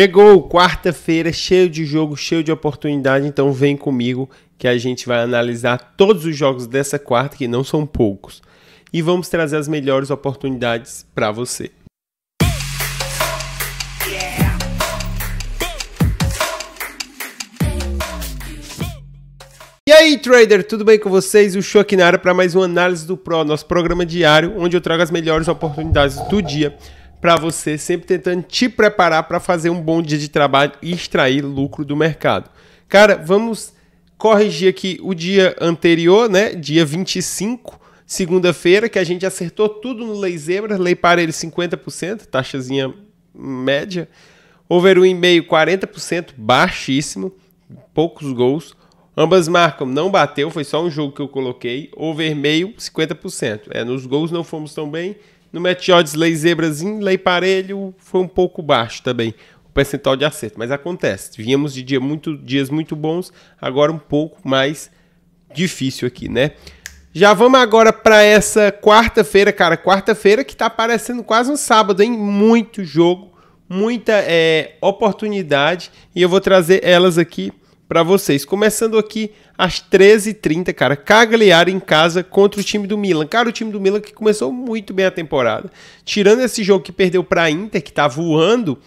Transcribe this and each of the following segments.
Chegou quarta-feira, cheio de jogo, cheio de oportunidade, então vem comigo que a gente vai analisar todos os jogos dessa quarta, que não são poucos, e vamos trazer as melhores oportunidades para você. E aí, trader, tudo bem com vocês? O show aqui na área para mais uma análise do Pro, nosso programa diário, onde eu trago as melhores oportunidades do dia para você, sempre tentando te preparar para fazer um bom dia de trabalho e extrair lucro do mercado. Cara, vamos corrigir aqui o dia anterior, né? Dia 25, segunda-feira, que a gente acertou tudo no Lei Zebra, lei para ele 50%, taxazinha média. Over 1,5 40%, baixíssimo, poucos gols. Ambas marcam, não bateu, foi só um jogo que eu coloquei. Over meio 50%. É, nos gols não fomos tão bem, no match odds, lei zebrazinho, lei parelho, foi um pouco baixo também o percentual de acerto, mas acontece. Viemos de dia muito, dias muito bons, agora um pouco mais difícil aqui, né? Já vamos agora para essa quarta-feira, cara. Quarta-feira que tá parecendo quase um sábado, hein? Muito jogo, muita é, oportunidade e eu vou trazer elas aqui para vocês. Começando aqui às 13h30, cara. Cagliari em casa contra o time do Milan. Cara, o time do Milan que começou muito bem a temporada. Tirando esse jogo que perdeu para a Inter, que tá voando.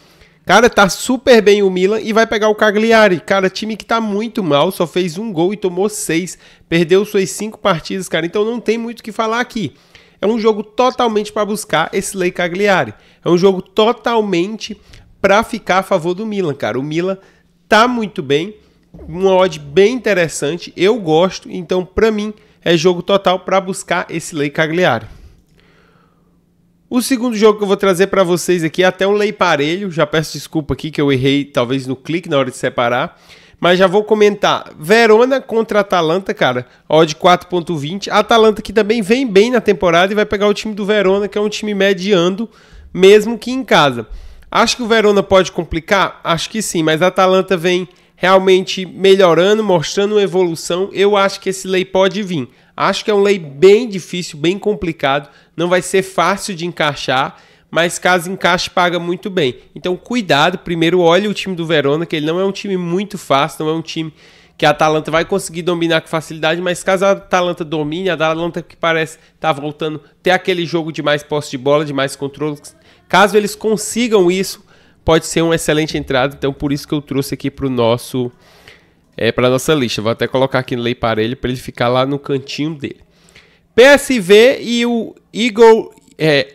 Cara, tá super bem o Milan e vai pegar o Cagliari. Cara, time que tá muito mal, só fez um gol e tomou seis. Perdeu suas cinco partidas, cara. Então não tem muito o que falar aqui. É um jogo totalmente para buscar esse Lei Cagliari. É um jogo totalmente para ficar a favor do Milan, cara. O Milan tá muito bem uma odd bem interessante, eu gosto, então para mim é jogo total para buscar esse Lei Cagliari. O segundo jogo que eu vou trazer para vocês aqui é até um lei parelho, já peço desculpa aqui que eu errei talvez no clique na hora de separar, mas já vou comentar. Verona contra Atalanta, cara, odd 4.20. Atalanta que também vem bem na temporada e vai pegar o time do Verona, que é um time mediando, mesmo que em casa. Acho que o Verona pode complicar? Acho que sim, mas a Atalanta vem realmente melhorando, mostrando uma evolução, eu acho que esse lei pode vir. Acho que é um lei bem difícil, bem complicado, não vai ser fácil de encaixar, mas caso encaixe, paga muito bem. Então, cuidado, primeiro olhe o time do Verona, que ele não é um time muito fácil, não é um time que a Atalanta vai conseguir dominar com facilidade, mas caso a Atalanta domine, a Atalanta que parece estar tá voltando ter aquele jogo de mais posse de bola, de mais controle, caso eles consigam isso, pode ser uma excelente entrada, então por isso que eu trouxe aqui para o nosso é, para nossa lista. Vou até colocar aqui no lei parelho para ele ficar lá no cantinho dele. PSV e o Eagle é,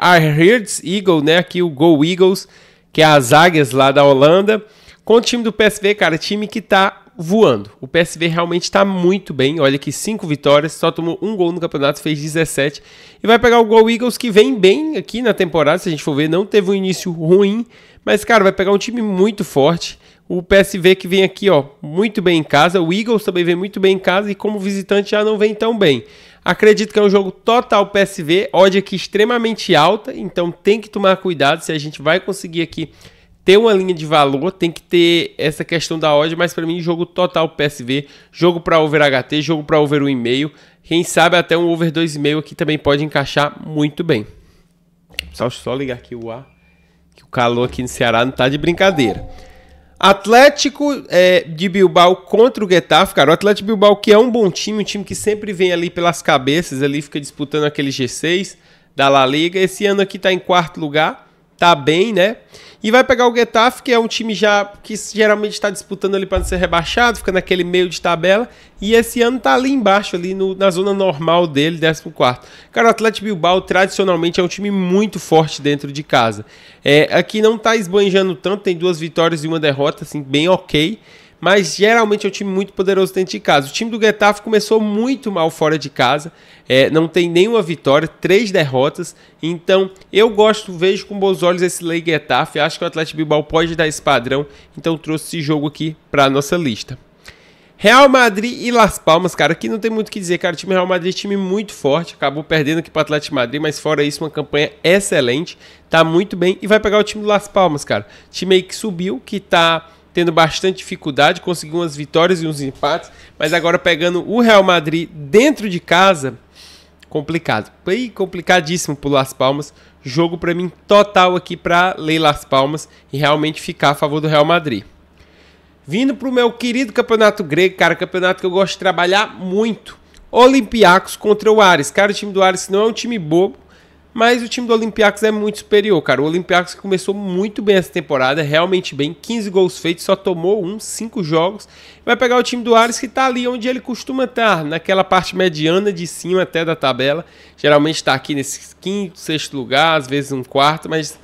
Eagle, né? Aqui o Go Eagles, que é as águias lá da Holanda. Com o time do PSV, cara, time que tá voando. O PSV realmente está muito bem. Olha que cinco vitórias, só tomou um gol no campeonato, fez 17 e vai pegar o gol Eagles que vem bem aqui na temporada. Se a gente for ver, não teve um início ruim, mas cara, vai pegar um time muito forte. O PSV que vem aqui, ó, muito bem em casa. O Eagles também vem muito bem em casa e como visitante já não vem tão bem. Acredito que é um jogo total PSV, odd aqui extremamente alta, então tem que tomar cuidado se a gente vai conseguir aqui ter uma linha de valor, tem que ter essa questão da odd, mas para mim jogo total PSV, jogo para over HT, jogo para over 1,5, quem sabe até um over 2,5 aqui também pode encaixar muito bem. Só, só ligar aqui o ar, que o calor aqui no Ceará não tá de brincadeira. Atlético é, de Bilbao contra o Getafe, cara. O Atlético de Bilbao que é um bom time, um time que sempre vem ali pelas cabeças, ali fica disputando aquele G6 da La Liga. Esse ano aqui tá em quarto lugar, tá bem, né? E vai pegar o Getafe, que é um time já que geralmente está disputando ali para não ser rebaixado, fica naquele meio de tabela. E esse ano tá ali embaixo, ali no, na zona normal dele, 14. Cara, o Atlético Bilbao tradicionalmente é um time muito forte dentro de casa. É, aqui não tá esbanjando tanto, tem duas vitórias e uma derrota, assim, bem ok mas geralmente é um time muito poderoso dentro de casa. O time do Getafe começou muito mal fora de casa, é, não tem nenhuma vitória, três derrotas. Então eu gosto, vejo com bons olhos esse Lei Getafe. Acho que o Atlético Bilbao pode dar esse padrão, então trouxe esse jogo aqui para a nossa lista. Real Madrid e Las Palmas, cara, aqui não tem muito o que dizer, cara. O time Real Madrid é time muito forte, acabou perdendo aqui para o Atlético Madrid, mas fora isso, uma campanha excelente, tá muito bem e vai pegar o time do Las Palmas, cara. Time aí que subiu, que tá tendo bastante dificuldade, conseguiu umas vitórias e uns empates, mas agora pegando o Real Madrid dentro de casa, complicado. foi complicadíssimo pro Las Palmas. Jogo para mim total aqui para ler Las Palmas e realmente ficar a favor do Real Madrid. Vindo pro meu querido campeonato grego, cara, campeonato que eu gosto de trabalhar muito. Olympiacos contra o Ares. Cara, o time do Ares não é um time bobo mas o time do Olympiacos é muito superior, cara. O Olympiacos começou muito bem essa temporada, realmente bem. 15 gols feitos, só tomou um, 5 jogos. Vai pegar o time do Ares que tá ali onde ele costuma estar, naquela parte mediana de cima até da tabela. Geralmente tá aqui nesse quinto, sexto lugar, às vezes um quarto, mas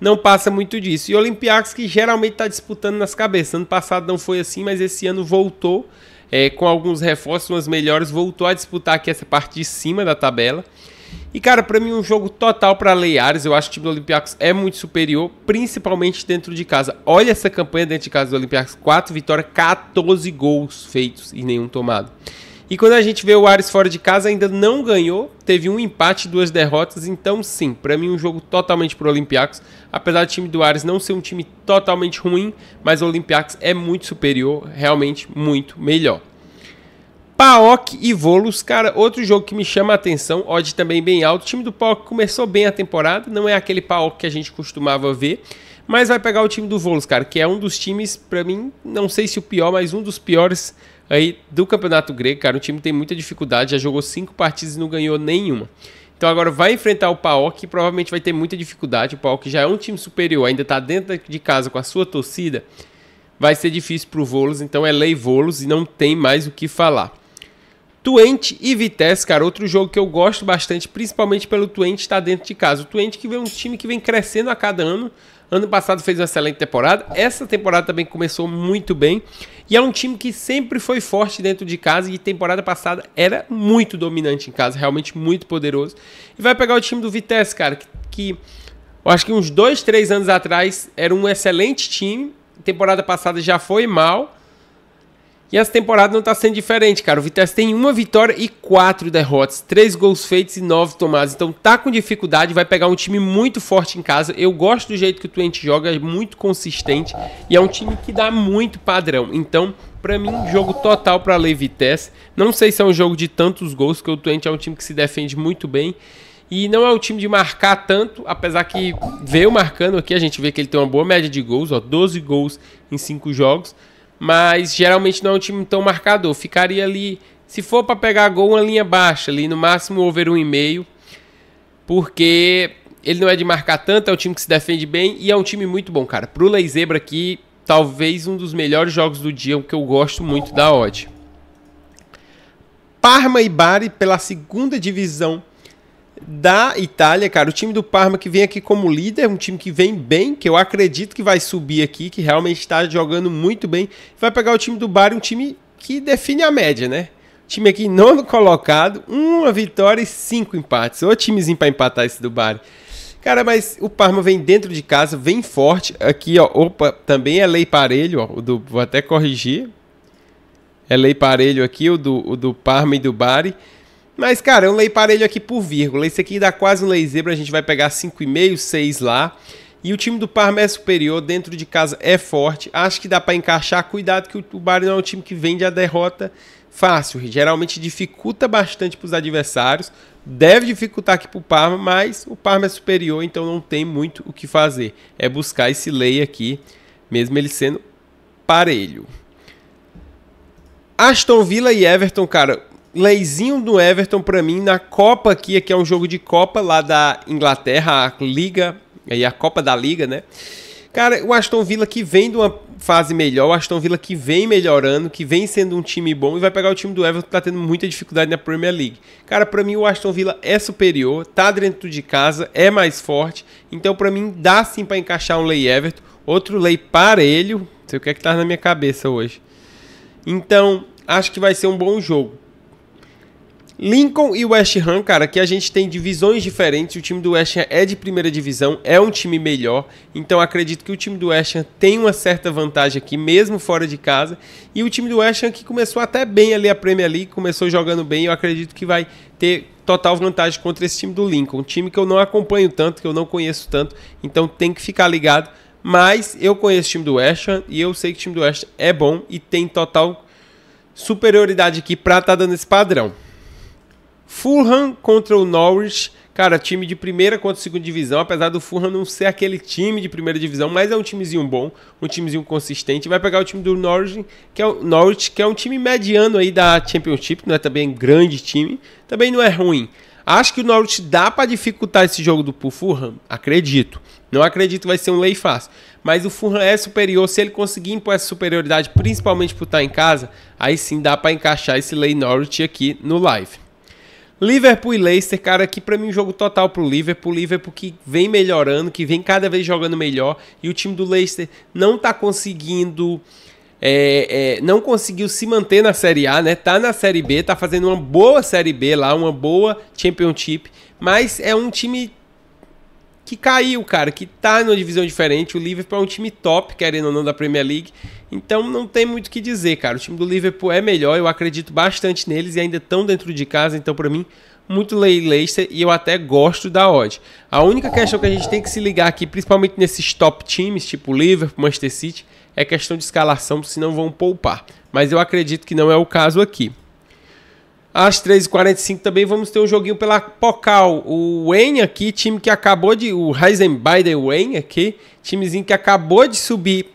não passa muito disso. E o Olympiacos que geralmente está disputando nas cabeças. Ano passado não foi assim, mas esse ano voltou é, com alguns reforços, umas melhores, voltou a disputar aqui essa parte de cima da tabela. E, cara, para mim um jogo total para Leiares. Eu acho que o time do Olympiacos é muito superior, principalmente dentro de casa. Olha essa campanha dentro de casa do Olympiacos. 4 vitórias, 14 gols feitos e nenhum tomado. E quando a gente vê o Ares fora de casa, ainda não ganhou, teve um empate, duas derrotas, então sim, para mim um jogo totalmente pro Olympiacos, apesar do time do Ares não ser um time totalmente ruim, mas o Olympiacos é muito superior, realmente muito melhor. Paok e Volos, cara, outro jogo que me chama a atenção, odd também bem alto. O time do Paok começou bem a temporada, não é aquele Paok que a gente costumava ver, mas vai pegar o time do Volos, cara, que é um dos times, para mim, não sei se o pior, mas um dos piores aí do Campeonato Grego, cara. O time tem muita dificuldade, já jogou cinco partidas e não ganhou nenhuma. Então agora vai enfrentar o Paok, provavelmente vai ter muita dificuldade. O Paok já é um time superior, ainda está dentro de casa com a sua torcida. Vai ser difícil para o Volos, então é lei Volos e não tem mais o que falar. Twente e Vitesse, cara, outro jogo que eu gosto bastante, principalmente pelo Twente estar tá dentro de casa. O Twente que vem um time que vem crescendo a cada ano. Ano passado fez uma excelente temporada. Essa temporada também começou muito bem. E é um time que sempre foi forte dentro de casa. E temporada passada era muito dominante em casa, realmente muito poderoso. E vai pegar o time do Vitesse, cara, que, que eu acho que uns dois, três anos atrás era um excelente time. Temporada passada já foi mal e essa temporada não está sendo diferente, cara. O Vitesse tem uma vitória e quatro derrotas, três gols feitos e nove tomados. Então tá com dificuldade, vai pegar um time muito forte em casa. Eu gosto do jeito que o Twente joga, é muito consistente e é um time que dá muito padrão. Então, para mim, jogo total para Le Vitesse. Não sei se é um jogo de tantos gols, porque o Twente é um time que se defende muito bem. E não é um time de marcar tanto, apesar que veio marcando aqui, a gente vê que ele tem uma boa média de gols, ó, 12 gols em 5 jogos mas geralmente não é um time tão marcador. Ficaria ali, se for para pegar gol, uma linha baixa, ali no máximo over 1,5, porque ele não é de marcar tanto, é um time que se defende bem e é um time muito bom, cara. Pro Lei Zebra aqui, talvez um dos melhores jogos do dia, o que eu gosto muito da odd. Parma e Bari pela segunda divisão da Itália, cara. O time do Parma que vem aqui como líder, um time que vem bem, que eu acredito que vai subir aqui, que realmente está jogando muito bem. Vai pegar o time do Bari, um time que define a média, né? Time aqui nono colocado, uma vitória e cinco empates. Ou timezinho para empatar esse do Bari. Cara, mas o Parma vem dentro de casa, vem forte. Aqui, ó, opa, também é lei parelho, ó, do, vou até corrigir. É lei parelho aqui, o do, o do Parma e do Bari. Mas, cara, eu leio parelho aqui por vírgula. Esse aqui dá quase um lei zebra, a gente vai pegar 5,5, 6 lá. E o time do Parma é superior, dentro de casa é forte. Acho que dá para encaixar. Cuidado que o Bari não é um time que vende a derrota fácil. Geralmente dificulta bastante para os adversários. Deve dificultar aqui para o Parma, mas o Parma é superior, então não tem muito o que fazer. É buscar esse lei aqui, mesmo ele sendo parelho. Aston Villa e Everton, cara, leizinho do Everton para mim na Copa aqui, que é um jogo de Copa lá da Inglaterra, a Liga, aí a Copa da Liga, né? Cara, o Aston Villa que vem de uma fase melhor, o Aston Villa que vem melhorando, que vem sendo um time bom e vai pegar o time do Everton que tá tendo muita dificuldade na Premier League. Cara, para mim o Aston Villa é superior, tá dentro de casa, é mais forte, então para mim dá sim para encaixar um lei Everton, outro lei parelho, não sei o que é que tá na minha cabeça hoje. Então, acho que vai ser um bom jogo. Lincoln e West Ham, cara, que a gente tem divisões diferentes. O time do West Ham é de primeira divisão, é um time melhor. Então acredito que o time do West Ham tem uma certa vantagem aqui, mesmo fora de casa. E o time do West Ham que começou até bem ali a Premier League, começou jogando bem. Eu acredito que vai ter total vantagem contra esse time do Lincoln. Um time que eu não acompanho tanto, que eu não conheço tanto. Então tem que ficar ligado. Mas eu conheço o time do West Ham e eu sei que o time do West Ham é bom e tem total superioridade aqui para estar tá dando esse padrão. Fulham contra o Norwich. Cara, time de primeira contra segunda divisão, apesar do Fulham não ser aquele time de primeira divisão, mas é um timezinho bom, um timezinho consistente. Vai pegar o time do Norwich, que é, o Norwich, que é um time mediano aí da Championship, não é também grande time, também não é ruim. Acho que o Norwich dá para dificultar esse jogo do Fulham, acredito. Não acredito que vai ser um lei fácil. Mas o Fulham é superior, se ele conseguir impor essa superioridade, principalmente por estar em casa, aí sim dá para encaixar esse lei Norwich aqui no live. Liverpool e Leicester, cara, aqui para mim é um jogo total pro Liverpool. Liverpool que vem melhorando, que vem cada vez jogando melhor. E o time do Leicester não tá conseguindo. É, é, não conseguiu se manter na Série A, né? Tá na Série B, tá fazendo uma boa Série B lá, uma boa Championship, mas é um time que caiu, cara, que tá numa divisão diferente. O Liverpool é um time top, querendo ou não, da Premier League. Então não tem muito o que dizer, cara. O time do Liverpool é melhor, eu acredito bastante neles e ainda estão dentro de casa, então para mim muito lei Leicester e eu até gosto da odd. A única questão que a gente tem que se ligar aqui, principalmente nesses top times, tipo Liverpool, Manchester City, é questão de escalação, se não vão poupar. Mas eu acredito que não é o caso aqui. Às 3h45 também vamos ter um joguinho pela Pocal. O Wayne aqui, time que acabou de. O Heisenbeider Wayne aqui, timezinho que acabou de subir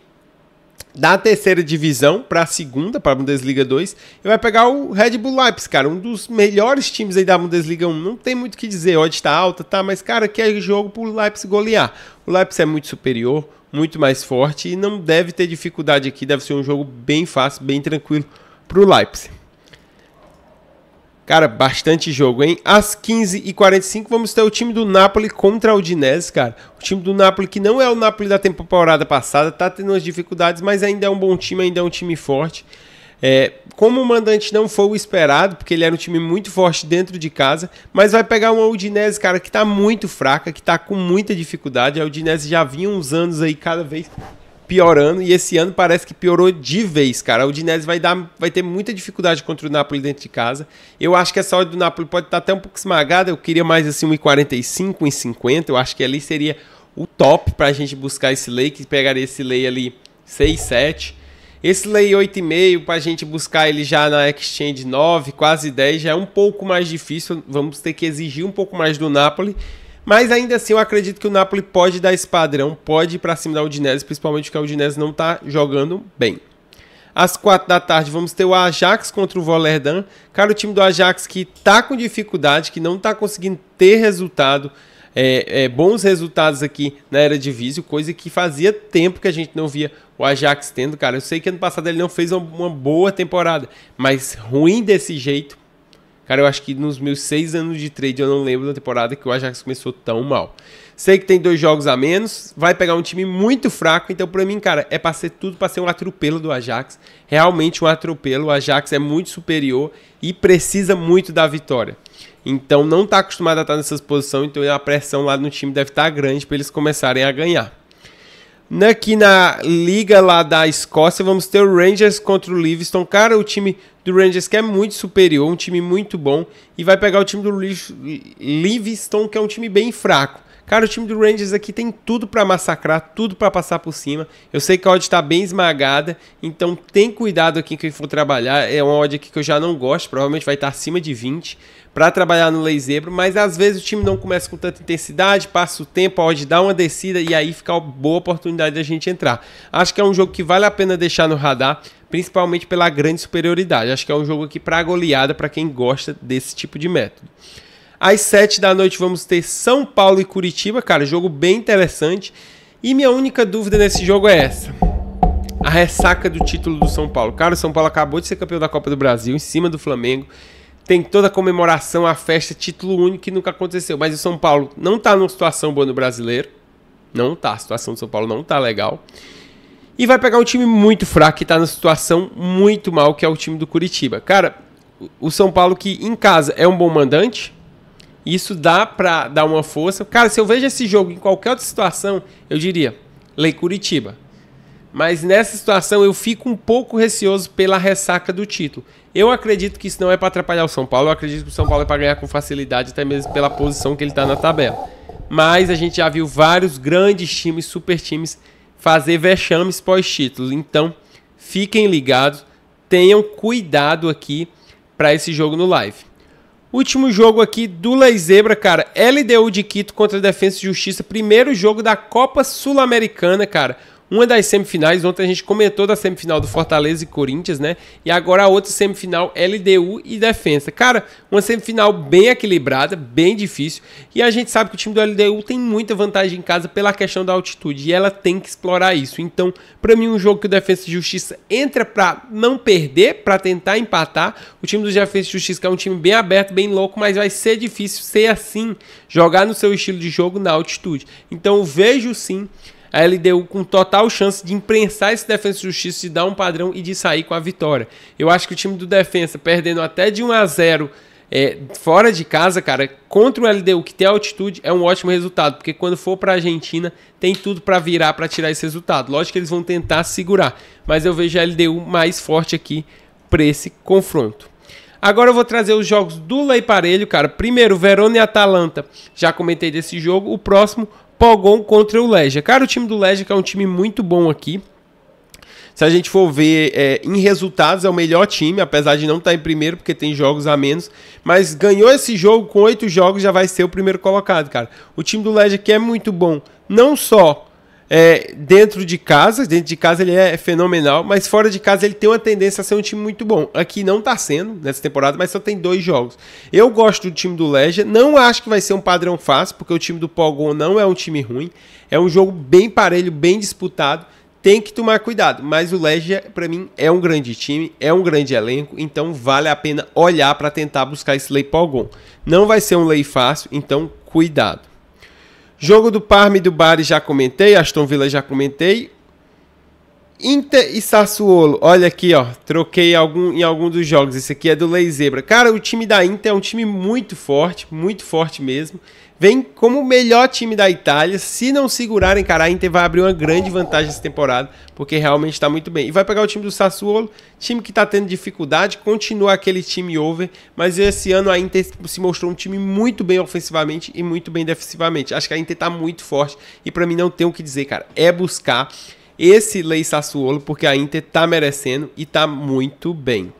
da terceira divisão para a segunda, para a Bundesliga 2, e vai pegar o Red Bull Leipzig, cara, um dos melhores times aí da Bundesliga 1. Não tem muito o que dizer, odd está alta, tá, mas cara, que é jogo pro Leipzig golear. O Leipzig é muito superior, muito mais forte e não deve ter dificuldade aqui, deve ser um jogo bem fácil, bem tranquilo pro Leipzig. Cara, bastante jogo, hein? Às 15h45 vamos ter o time do Napoli contra o Udinese, cara. O time do Napoli que não é o Napoli da temporada passada, tá tendo as dificuldades, mas ainda é um bom time, ainda é um time forte. É, como o mandante não foi o esperado, porque ele era um time muito forte dentro de casa, mas vai pegar uma Udinese, cara, que tá muito fraca, que tá com muita dificuldade. A Udinese já vinha uns anos aí cada vez piorando e esse ano parece que piorou de vez, cara. O Dinese vai dar, vai ter muita dificuldade contra o Napoli dentro de casa. Eu acho que essa hora do Napoli pode estar tá até um pouco esmagada. Eu queria mais assim 1,45, 1,50. Eu acho que ali seria o top para a gente buscar esse lei que pegaria esse lei ali 6, 7. Esse lei 8,5 para a gente buscar ele já na exchange 9, quase 10, já é um pouco mais difícil. Vamos ter que exigir um pouco mais do Napoli. Mas ainda assim, eu acredito que o Napoli pode dar esse padrão, pode ir para cima da Udinese, principalmente porque a Udinese não está jogando bem. Às quatro da tarde vamos ter o Ajax contra o Volerdam. Cara, o time do Ajax que está com dificuldade, que não está conseguindo ter resultado, é, é, bons resultados aqui na era de Visio, coisa que fazia tempo que a gente não via o Ajax tendo, cara. Eu sei que ano passado ele não fez uma boa temporada, mas ruim desse jeito Cara, eu acho que nos meus seis anos de trade eu não lembro da temporada que o Ajax começou tão mal. Sei que tem dois jogos a menos, vai pegar um time muito fraco, então para mim, cara, é pra ser tudo pra ser um atropelo do Ajax. Realmente um atropelo. O Ajax é muito superior e precisa muito da vitória. Então não tá acostumado a estar nessas posições, então a pressão lá no time deve estar tá grande para eles começarem a ganhar. Aqui né, na liga lá da Escócia, vamos ter o Rangers contra o Livingston. Cara, o time do Rangers que é muito superior, um time muito bom, e vai pegar o time do Livingston, que é um time bem fraco. Cara, o time do Rangers aqui tem tudo para massacrar, tudo para passar por cima. Eu sei que a odd está bem esmagada, então tem cuidado aqui que for trabalhar. É uma odd aqui que eu já não gosto, provavelmente vai estar tá acima de 20 para trabalhar no lei zebra, mas às vezes o time não começa com tanta intensidade, passa o tempo, a odd dá uma descida e aí fica uma boa oportunidade da gente entrar. Acho que é um jogo que vale a pena deixar no radar, principalmente pela grande superioridade. Acho que é um jogo aqui para goleada para quem gosta desse tipo de método. Às 7 da noite vamos ter São Paulo e Curitiba, cara, jogo bem interessante. E minha única dúvida nesse jogo é essa. A ressaca do título do São Paulo. Cara, o São Paulo acabou de ser campeão da Copa do Brasil em cima do Flamengo. Tem toda a comemoração, a festa, título único que nunca aconteceu. Mas o São Paulo não tá numa situação boa no brasileiro. Não tá. A situação do São Paulo não tá legal. E vai pegar um time muito fraco que tá numa situação muito mal, que é o time do Curitiba. Cara, o São Paulo que em casa é um bom mandante, isso dá para dar uma força. Cara, se eu vejo esse jogo em qualquer outra situação, eu diria, lei Curitiba. Mas nessa situação eu fico um pouco receoso pela ressaca do título. Eu acredito que isso não é para atrapalhar o São Paulo. Eu acredito que o São Paulo é para ganhar com facilidade, até mesmo pela posição que ele está na tabela. Mas a gente já viu vários grandes times, super times, fazer vexames pós-títulos. Então, fiquem ligados, tenham cuidado aqui para esse jogo no live. Último jogo aqui do Lei Zebra, cara. LDU de Quito contra Defesa e Justiça. Primeiro jogo da Copa Sul-Americana, cara uma das semifinais, ontem a gente comentou da semifinal do Fortaleza e Corinthians, né? E agora a outra semifinal LDU e Defensa. Cara, uma semifinal bem equilibrada, bem difícil. E a gente sabe que o time do LDU tem muita vantagem em casa pela questão da altitude e ela tem que explorar isso. Então, para mim, um jogo que o Defensa e Justiça entra para não perder, para tentar empatar. O time do Defensa e Justiça que é um time bem aberto, bem louco, mas vai ser difícil ser assim, jogar no seu estilo de jogo na altitude. Então, vejo sim a LDU com total chance de imprensar esse Defensa e Justiça, de dar um padrão e de sair com a vitória. Eu acho que o time do Defensa, perdendo até de 1 a 0 é, fora de casa, cara, contra o LDU que tem altitude, é um ótimo resultado, porque quando for para a Argentina, tem tudo para virar para tirar esse resultado. Lógico que eles vão tentar segurar, mas eu vejo a LDU mais forte aqui para esse confronto. Agora eu vou trazer os jogos do Lei Parelho, cara. Primeiro, Verona e Atalanta. Já comentei desse jogo. O próximo, Pogon contra o Legia. Cara, o time do Legia que é um time muito bom aqui. Se a gente for ver é, em resultados, é o melhor time, apesar de não estar tá em primeiro, porque tem jogos a menos. Mas ganhou esse jogo com oito jogos, já vai ser o primeiro colocado, cara. O time do Legia que é muito bom, não só é, dentro de casa, dentro de casa ele é fenomenal, mas fora de casa ele tem uma tendência a ser um time muito bom. Aqui não tá sendo nessa temporada, mas só tem dois jogos. Eu gosto do time do Legia, não acho que vai ser um padrão fácil, porque o time do Pogon não é um time ruim. É um jogo bem parelho, bem disputado. Tem que tomar cuidado, mas o Legia, para mim, é um grande time, é um grande elenco, então vale a pena olhar para tentar buscar esse Lei Pogon. Não vai ser um Lei fácil, então cuidado. Jogo do Parme e do Bari já comentei, Aston Villa já comentei. Inter e Sassuolo, olha aqui, ó, troquei algum, em algum dos jogos. Esse aqui é do Lei Zebra. Cara, o time da Inter é um time muito forte, muito forte mesmo vem como o melhor time da Itália. Se não segurarem, cara, a Inter vai abrir uma grande vantagem essa temporada, porque realmente está muito bem. E vai pegar o time do Sassuolo, time que está tendo dificuldade, continua aquele time over, mas esse ano a Inter se mostrou um time muito bem ofensivamente e muito bem defensivamente. Acho que a Inter está muito forte e para mim não tem o que dizer, cara. É buscar esse Lei Sassuolo, porque a Inter está merecendo e está muito bem.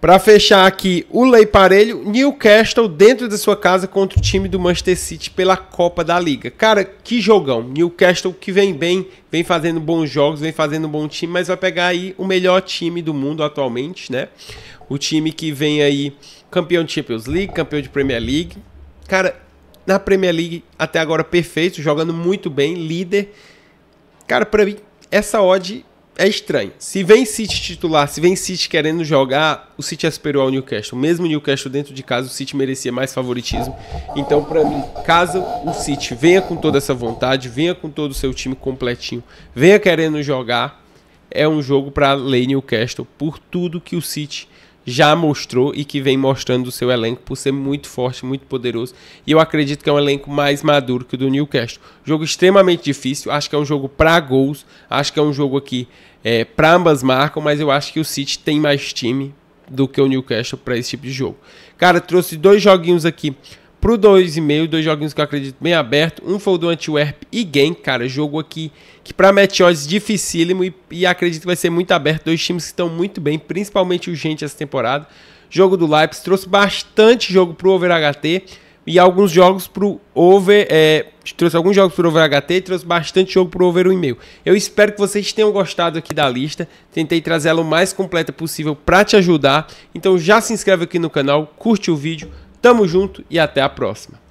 Para fechar aqui, o Lei Parelho, Newcastle dentro da sua casa contra o time do Manchester City pela Copa da Liga. Cara, que jogão. Newcastle que vem bem, vem fazendo bons jogos, vem fazendo um bom time, mas vai pegar aí o melhor time do mundo atualmente, né? O time que vem aí campeão de Champions League, campeão de Premier League. Cara, na Premier League até agora perfeito, jogando muito bem, líder. Cara, para mim essa odd é estranho. Se vem City titular, se vem City querendo jogar, o City aspirou é ao Newcastle. Mesmo o Newcastle dentro de casa, o City merecia mais favoritismo. Então, para mim, caso o City venha com toda essa vontade, venha com todo o seu time completinho, venha querendo jogar, é um jogo para lei Newcastle por tudo que o City já mostrou e que vem mostrando o seu elenco por ser muito forte, muito poderoso. E eu acredito que é um elenco mais maduro que o do Newcastle. Jogo extremamente difícil, acho que é um jogo para gols, acho que é um jogo aqui é, para ambas marcas, mas eu acho que o City tem mais time do que o Newcastle para esse tipo de jogo. Cara, trouxe dois joguinhos aqui Pro 2,5, dois joguinhos que eu acredito bem aberto. Um foi o do Antwerp e Game, cara. Jogo aqui que para Meteors é dificílimo e, e, acredito que vai ser muito aberto. Dois times que estão muito bem, principalmente o Gente essa temporada. Jogo do Leipzig trouxe bastante jogo pro Over HT e alguns jogos pro Over. É, trouxe alguns jogos pro Over HT e trouxe bastante jogo pro Over 1,5. Eu espero que vocês tenham gostado aqui da lista. Tentei trazê-la o mais completa possível para te ajudar. Então já se inscreve aqui no canal, curte o vídeo Tamo junto e até a próxima.